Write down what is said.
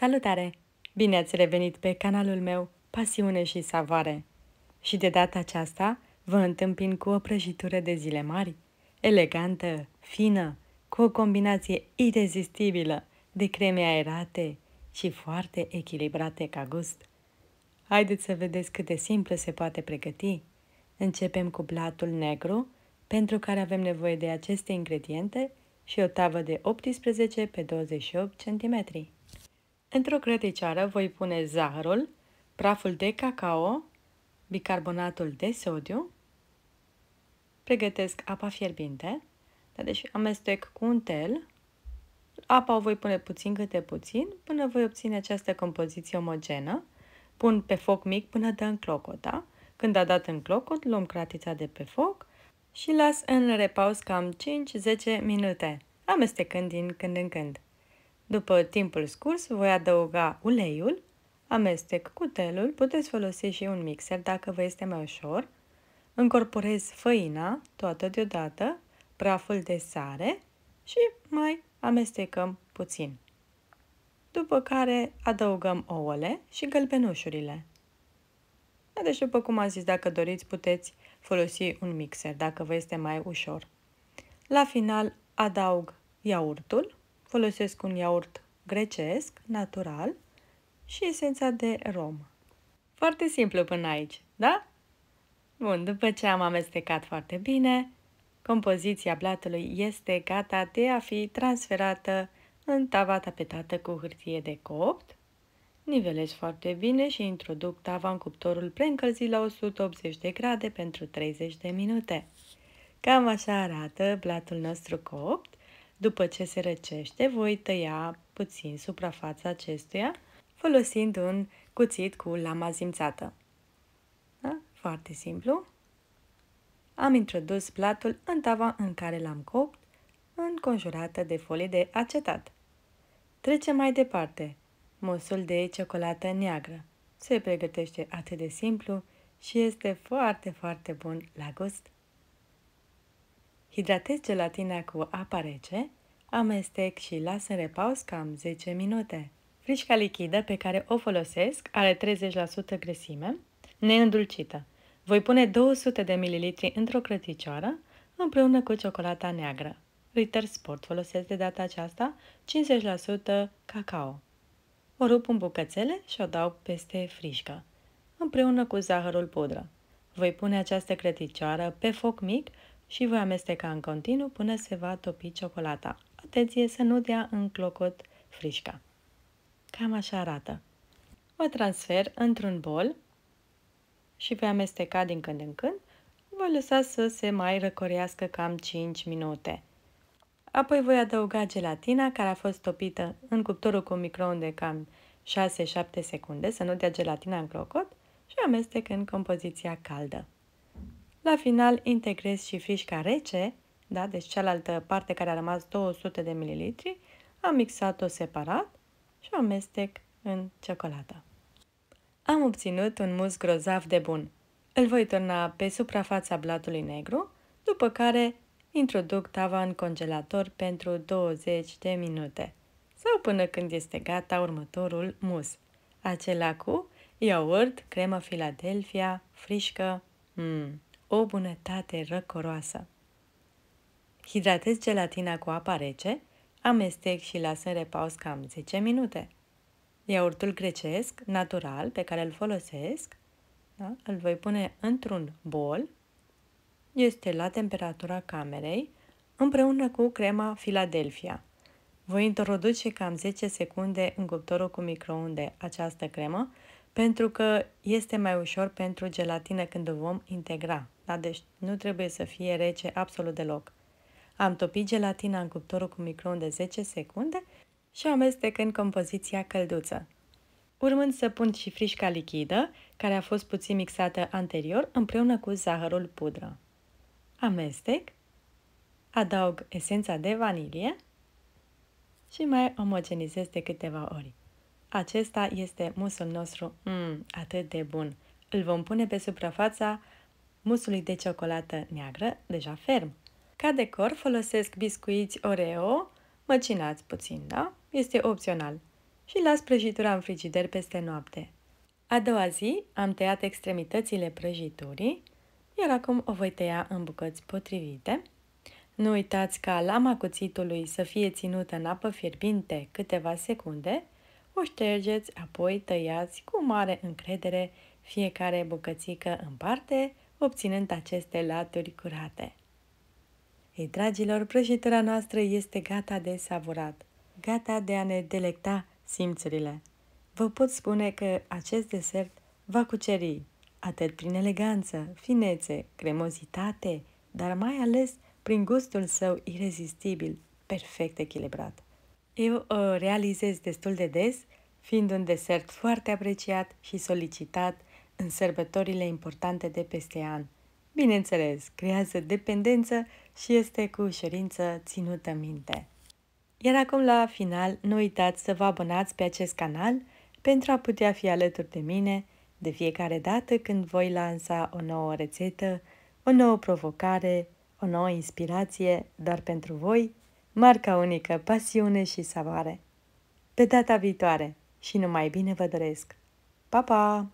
Salutare! Bine ați revenit pe canalul meu Pasiune și Savoare! Și de data aceasta vă întâmpin cu o prăjitură de zile mari, elegantă, fină, cu o combinație irezistibilă de creme aerate și foarte echilibrate ca gust. Haideți să vedeți cât de simplu se poate pregăti. Începem cu blatul negru, pentru care avem nevoie de aceste ingrediente și o tavă de 18 pe 28 cm. Într-o grădiciară voi pune zahărul, praful de cacao, bicarbonatul de sodiu, pregătesc apa fierbinte, da, deci amestec cu un tel, apa o voi pune puțin câte puțin până voi obține această compoziție omogenă, pun pe foc mic până dă în da? când a dat în clocot, luăm cratița de pe foc și las în repaus cam 5-10 minute, amestecând din când în când. După timpul scurs, voi adăuga uleiul, amestec cu telul, puteți folosi și un mixer dacă vă este mai ușor, încorporez făina toată deodată, praful de sare și mai amestecăm puțin. După care adăugăm ouăle și gălbenușurile. Deci, după cum am zis, dacă doriți, puteți folosi un mixer, dacă vă este mai ușor. La final, adaug iaurtul Folosesc un iaurt grecesc, natural și esența de rom. Foarte simplu până aici, da? Bun, după ce am amestecat foarte bine, compoziția blatului este gata de a fi transferată în tava tapetată cu hârtie de copt. Nivelez foarte bine și introduc tava în cuptorul preîncălzit la 180 de grade pentru 30 de minute. Cam așa arată blatul nostru copt. După ce se răcește, voi tăia puțin suprafața acestuia folosind un cuțit cu lama zimțată. Da? Foarte simplu. Am introdus platul în tava în care l-am copt, înconjurată de folie de acetat. Trecem mai departe. Mosul de ciocolată neagră. Se pregătește atât de simplu și este foarte, foarte bun la gust. Hidratez gelatina cu apă rece, amestec și las în repaus cam 10 minute. Frișca lichidă pe care o folosesc are 30% grăsime, neîndulcită. Voi pune 200 de ml într-o crăticioară împreună cu ciocolata neagră. Ritter Sport folosesc de data aceasta 50% cacao. O rup în bucățele și o dau peste frișcă, împreună cu zahărul pudră. Voi pune această crăticioară pe foc mic și voi amesteca în continuu până se va topi ciocolata. Atenție să nu dea în clocot frișca. Cam așa arată. O transfer într-un bol și voi amesteca din când în când. Voi lăsa să se mai răcorească cam 5 minute. Apoi voi adăuga gelatina care a fost topită în cuptorul cu microunde cam 6-7 secunde, să nu dea gelatina în clocot și amestec în compoziția caldă. La final integrez și frișca rece, da? deci cealaltă parte care a rămas 200 de ml, am mixat-o separat și o amestec în ciocolată. Am obținut un mus grozav de bun. Îl voi turna pe suprafața blatului negru, după care introduc tava în congelator pentru 20 de minute sau până când este gata următorul mus, acela cu iaurt, cremă Philadelphia, frișcă, mmm o bunătate răcoroasă. Hidratez gelatina cu apă rece, amestec și las în repaus cam 10 minute. Iaurtul grecesc, natural, pe care îl folosesc, da? îl voi pune într-un bol, este la temperatura camerei, împreună cu crema Philadelphia. Voi introduce cam 10 secunde în cuptorul cu microunde această cremă pentru că este mai ușor pentru gelatină când o vom integra. Da? Deci nu trebuie să fie rece absolut deloc. Am topit gelatina în cuptorul cu microunde 10 secunde și o amestec în compoziția călduță. Urmând să pun și frișca lichidă, care a fost puțin mixată anterior, împreună cu zahărul pudră. Amestec, adaug esența de vanilie și mai omogenizez de câteva ori. Acesta este musul nostru mm, atât de bun. Îl vom pune pe suprafața musului de ciocolată neagră, deja ferm. Ca decor folosesc biscuiți Oreo, măcinați puțin, da? Este opțional. Și las prăjitura în frigider peste noapte. A doua zi am tăiat extremitățile prăjiturii, iar acum o voi tăia în bucăți potrivite. Nu uitați ca lama cuțitului să fie ținută în apă fierbinte câteva secunde, o ștergeți, apoi tăiați cu mare încredere fiecare bucățică în parte, obținând aceste laturi curate. Ei, dragilor, prăjitura noastră este gata de savurat, gata de a ne delecta simțurile. Vă pot spune că acest desert va cuceri atât prin eleganță, finețe, cremozitate, dar mai ales prin gustul său irezistibil, perfect echilibrat. Eu uh, o realizez destul de des, fiind un desert foarte apreciat și solicitat în sărbătorile importante de peste an. Bineînțeles, creează dependență și este cu ușurință ținută minte. Iar acum la final, nu uitați să vă abonați pe acest canal pentru a putea fi alături de mine de fiecare dată când voi lansa o nouă rețetă, o nouă provocare, o nouă inspirație doar pentru voi marca unică, pasiune și savoare. Pe data viitoare și numai bine vă doresc! Pa, pa!